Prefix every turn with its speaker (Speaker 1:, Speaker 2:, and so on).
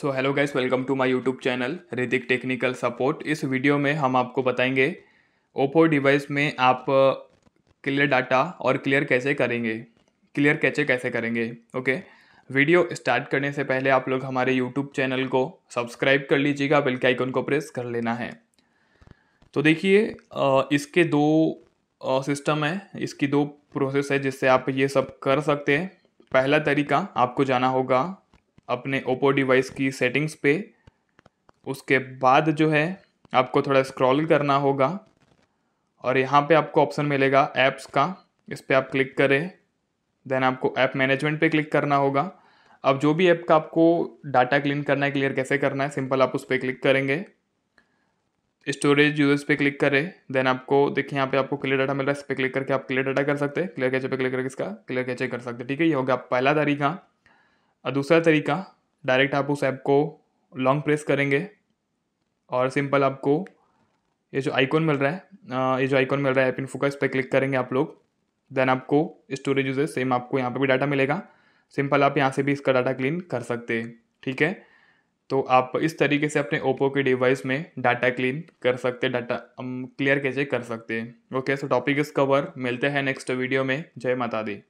Speaker 1: so hello guys welcome to my YouTube channel Hritik technical support इस video में हम आपको बताएंगे ओप्पो डिवाइस में आप क्लियर uh, डाटा और क्लियर कैसे करेंगे क्लियर कैचे कैसे करेंगे ओके वीडियो स्टार्ट करने से पहले आप लोग हमारे यूट्यूब चैनल को सब्सक्राइब कर लीजिएगा बेल के आइकन को प्रेस कर लेना है तो देखिए uh, इसके दो सिस्टम uh, है इसकी दो प्रोसेस है जिससे आप ये सब कर सकते हैं पहला तरीका आपको जाना होगा अपने ओप्पो डिवाइस की सेटिंग्स पे उसके बाद जो है आपको थोड़ा स्क्रॉल करना होगा और यहाँ पे आपको ऑप्शन मिलेगा ऐप्स का इस पर आप क्लिक करें देन आपको ऐप मैनेजमेंट पे क्लिक करना होगा अब जो भी ऐप का आपको डाटा क्लीन करना है क्लियर कैसे करना है सिंपल आप उस पर क्लिक करेंगे स्टोरेज यूज पे क्लिक करें देन आपको देखिए यहाँ पे आपको क्लियर डाटा मिल रहा है इस पर क्लिक करके आप क्लियर डाटा कर सकते हैं क्लियर कैचे पे क्लिक करके इसका क्लियर कैचे कर सकते हैं ठीक है ये हो गया पहला तरीका और दूसरा तरीका डायरेक्ट आप उस ऐप को लॉन्ग प्रेस करेंगे और सिंपल आपको ये जो आइकॉन मिल रहा है ये जो आइकॉन मिल रहा है ऐप इन फोकस पे क्लिक करेंगे आप लोग देन आपको स्टोरेज यूजेस सेम आपको यहाँ पे भी डाटा मिलेगा सिंपल आप यहाँ से भी इसका डाटा क्लीन कर सकते हैं ठीक है तो आप इस तरीके से अपने ओप्पो के डिवाइस में डाटा क्लीन कर सकते डाटा क्लियर कैसे कर सकते हैं okay so topic is cover मिलते हैं नेक्स्ट वीडियो में जय माता दी